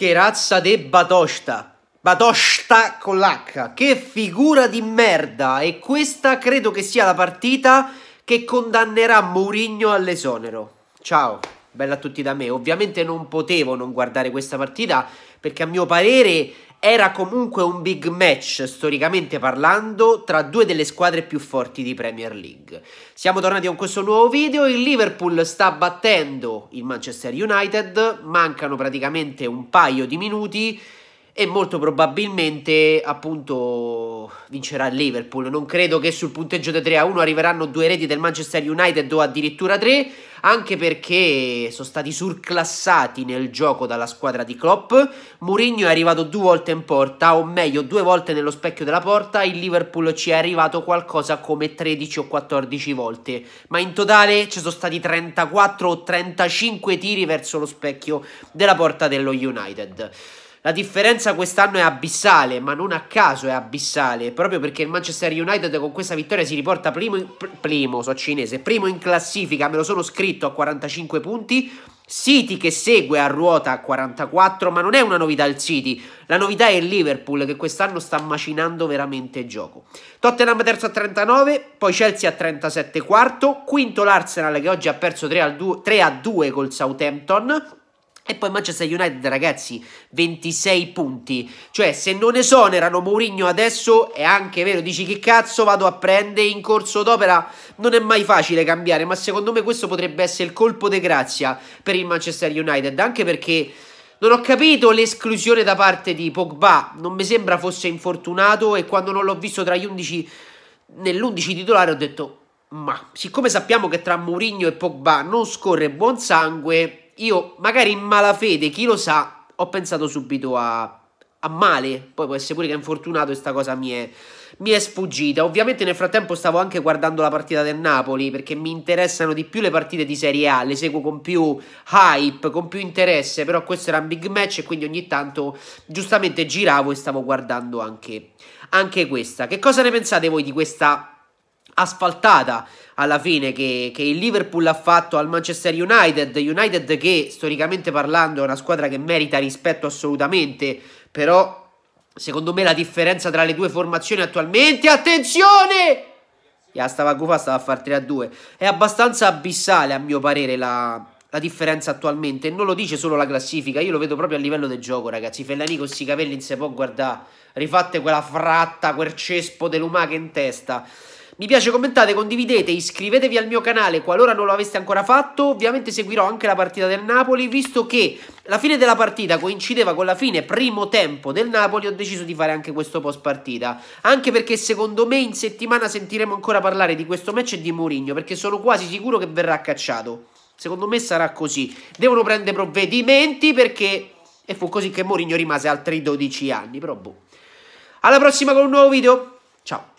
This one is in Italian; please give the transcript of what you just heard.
Che razza de batosta! Batosta con l'H! Che figura di merda! E questa credo che sia la partita che condannerà Mourinho all'esonero. Ciao, bella a tutti da me. Ovviamente non potevo non guardare questa partita perché a mio parere era comunque un big match, storicamente parlando, tra due delle squadre più forti di Premier League. Siamo tornati con questo nuovo video, il Liverpool sta battendo il Manchester United, mancano praticamente un paio di minuti e molto probabilmente appunto vincerà il Liverpool. Non credo che sul punteggio da 3 a 1 arriveranno due reti del Manchester United o addirittura tre, anche perché sono stati surclassati nel gioco dalla squadra di Klopp. Mourinho è arrivato due volte in porta, o meglio due volte nello specchio della porta, il Liverpool ci è arrivato qualcosa come 13 o 14 volte, ma in totale ci sono stati 34 o 35 tiri verso lo specchio della porta dello United. La differenza quest'anno è abissale, ma non a caso è abissale, proprio perché il Manchester United con questa vittoria si riporta primo, in, primo, so cinese, primo in classifica, me lo sono scritto a 45 punti. City che segue a ruota a 44, ma non è una novità il City, la novità è il Liverpool che quest'anno sta macinando veramente gioco. Tottenham terzo a 39, poi Chelsea a 37 quarto, quinto l'Arsenal che oggi ha perso 3 a 2, 3 a 2 col Southampton. E poi Manchester United, ragazzi, 26 punti. Cioè, se non esonerano Mourinho adesso, è anche vero, dici che cazzo vado a prendere in corso d'opera? Non è mai facile cambiare, ma secondo me questo potrebbe essere il colpo di grazia per il Manchester United, anche perché... Non ho capito l'esclusione da parte di Pogba, non mi sembra fosse infortunato e quando non l'ho visto tra gli 11 nell'11 titolare ho detto "Ma siccome sappiamo che tra Mourinho e Pogba non scorre buon sangue, io magari in malafede, chi lo sa, ho pensato subito a, a male, poi può essere pure che è infortunato questa cosa mi è, mi è sfuggita. Ovviamente nel frattempo stavo anche guardando la partita del Napoli perché mi interessano di più le partite di Serie A, le seguo con più hype, con più interesse, però questo era un big match e quindi ogni tanto giustamente giravo e stavo guardando anche, anche questa. Che cosa ne pensate voi di questa asfaltata alla fine che, che, il Liverpool ha fatto al Manchester United, United che storicamente parlando è una squadra che merita rispetto assolutamente, però secondo me la differenza tra le due formazioni attualmente, attenzione! Ya stava a gufa, stava a far 3 a 2. È abbastanza abissale a mio parere la, la differenza attualmente e non lo dice solo la classifica, io lo vedo proprio a livello del gioco, ragazzi. Fellani con questi capelli in se può guardare, rifatte quella fratta, quel cespo dell'umaca in testa. Mi piace, commentate, condividete, iscrivetevi al mio canale qualora non lo aveste ancora fatto. Ovviamente seguirò anche la partita del Napoli, visto che la fine della partita coincideva con la fine primo tempo del Napoli, ho deciso di fare anche questo post partita. Anche perché secondo me in settimana sentiremo ancora parlare di questo match e di Mourinho, perché sono quasi sicuro che verrà cacciato. Secondo me sarà così. Devono prendere provvedimenti perché... E fu così che Mourinho rimase altri 12 anni, però boh. Alla prossima con un nuovo video. Ciao.